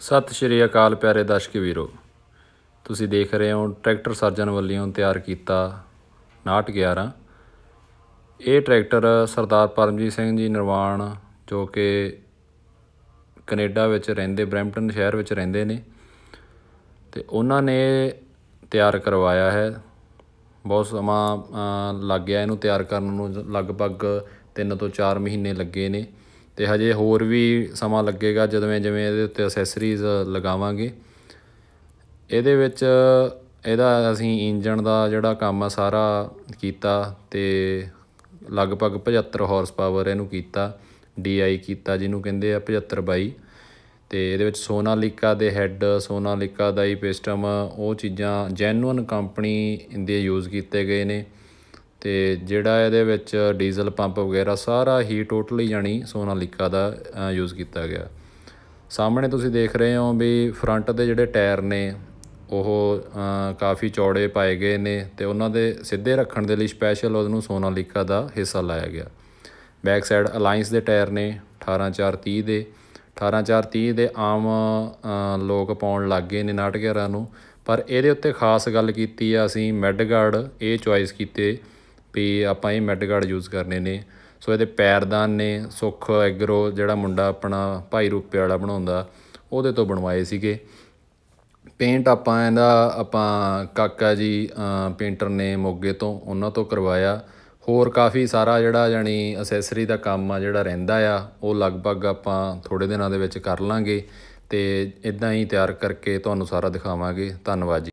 ਸਤਿ ਸ਼੍ਰੀ ਅਕਾਲ ਪਿਆਰੇ ਦਰਸ਼ਕ ਵੀਰੋ ਤੁਸੀਂ ਦੇਖ ਰਹੇ ਹੋ ਟਰੈਕਟਰ ਸਰਜਨ ਵੱਲੋਂ ਤਿਆਰ ਕੀਤਾ 6111 ਇਹ ਟਰੈਕਟਰ ਸਰਦਾਰ ਪਰਮਜੀਤ ਸਿੰਘ ਜੀ ਨਿਰਵਾਣ ਜੋ ਕਿ ਕੈਨੇਡਾ ਵਿੱਚ ਰਹਿੰਦੇ ਬ੍ਰੈਂਪਟਨ ਸ਼ਹਿਰ ਵਿੱਚ ਰਹਿੰਦੇ ਨੇ ਤੇ ਉਹਨਾਂ ਨੇ ਤਿਆਰ ਕਰਵਾਇਆ ਹੈ ਬਹੁਤ ਸਮਾਂ ਲੱਗ ਗਿਆ ਇਹਨੂੰ ਤਿਆਰ ਕਰਨ ਨੂੰ ਲਗਭਗ 3 ਤੋਂ 4 ਮਹੀਨੇ ਲੱਗੇ ਨੇ ਤੇ ਹਜੇ ਹੋਰ ਵੀ ਸਮਾਂ ਲੱਗੇਗਾ ਜਦਵੇਂ ਜਿਵੇਂ ਇਹਦੇ ਉੱਤੇ ਅਸੈਸਰੀਜ਼ ਲਗਾਵਾਂਗੇ ਇਹਦੇ ਵਿੱਚ ਇਹਦਾ ਅਸੀਂ ਇੰਜਣ ਦਾ ਜਿਹੜਾ ਕੰਮ ਆ ਸਾਰਾ ਕੀਤਾ ਤੇ ਲਗਭਗ 75 ਹਾਰਸ ਪਾਵਰ ਇਹਨੂੰ ਕੀਤਾ ਡੀਆਈ ਕੀਤਾ ਜਿਹਨੂੰ ਕਹਿੰਦੇ ਆ 75 ਬਾਈ ਤੇ ਇਹਦੇ ਵਿੱਚ ਸੋਨਾਲੀਕਾ ਦੇ ਹੈੱਡ ਸੋਨਾਲੀਕਾ ਦਾ ਹੀ ਪਿਸਟਮ ਉਹ ਚੀਜ਼ਾਂ ਜੈਨੂਨ ਕੰਪਨੀ ਦੇ ਯੂਜ਼ ਕੀਤੇ ਗਏ ਨੇ ਤੇ ਜਿਹੜਾ ਇਹਦੇ ਵਿੱਚ ਡੀਜ਼ਲ ਪੰਪ ਵਗੈਰਾ ਸਾਰਾ ਹੀ ਟੋਟਲੀ ਜਾਨੀ ਲਿਕਾ ਦਾ ਯੂਜ਼ ਕੀਤਾ ਗਿਆ ਸਾਹਮਣੇ ਤੁਸੀਂ ਦੇਖ ਰਹੇ ਹੋ ਵੀ ਫਰੰਟ ਦੇ ਜਿਹੜੇ ਟਾਇਰ ਨੇ ਉਹ ਕਾਫੀ ਚੌੜੇ ਪਾਏ ਗਏ ਨੇ ਤੇ ਉਹਨਾਂ ਦੇ ਸਿੱਧੇ ਰੱਖਣ ਦੇ ਲਈ ਸਪੈਸ਼ਲ ਉਹਨੂੰ ਲਿਕਾ ਦਾ ਹਿੱਸਾ ਲਾਇਆ ਗਿਆ ਬੈਕ ਸਾਈਡ ਅਲਾਈਅੰਸ ਦੇ ਟਾਇਰ ਨੇ 18430 ਦੇ 18430 ਦੇ ਆਮ ਲੋਕ ਪਾਉਣ ਲੱਗ ਗਏ ਨੇ ਨਾਟਕਰਾਂ ਨੂੰ ਪਰ ਇਹਦੇ ਉੱਤੇ ਖਾਸ ਗੱਲ ਕੀਤੀ ਆ ਅਸੀਂ ਮੈਡਗਾਰਡ ਇਹ ਚੁਆਇਸ ਕੀਤੇ ਵੀ ਆਪਾਂ ਇਹ ਮੈਟ ਗਾਰਡ ਯੂਜ਼ ਕਰਨੇ ਨੇ ਸੋ ਇਹਦੇ ਪੈਰਦਾਨ ਨੇ ਸੁਖ ਐਗਰੋ ਜਿਹੜਾ ਮੁੰਡਾ ਆਪਣਾ ਭਾਈ ਰੂਪੇ ਵਾਲਾ ਬਣਾਉਂਦਾ ਉਹਦੇ ਤੋਂ ਬਣਵਾਏ ਸੀਗੇ ਪੇਂਟ ਆਪਾਂ ਇਹਦਾ ਆਪਾਂ ਕਾਕਾ ਜੀ ਪੇਂਟਰ ਨੇ ਮੋਗੇ ਤੋਂ ਉਹਨਾਂ ਤੋਂ ਕਰਵਾਇਆ ਹੋਰ ਕਾਫੀ ਸਾਰਾ ਜਿਹੜਾ ਜਾਨੀ ਅਸੈਸਰੀ ਦਾ ਕੰਮ ਆ ਜਿਹੜਾ ਰਹਿੰਦਾ ਆ ਉਹ ਲਗਭਗ ਆਪਾਂ ਥੋੜੇ ਦਿਨਾਂ ਦੇ ਵਿੱਚ ਕਰ ਲਾਂਗੇ ਤੇ ਇਦਾਂ ਹੀ ਤਿਆਰ ਕਰਕੇ ਤੁਹਾਨੂੰ ਸਾਰਾ ਦਿਖਾਵਾਂਗੇ ਧੰਨਵਾਦ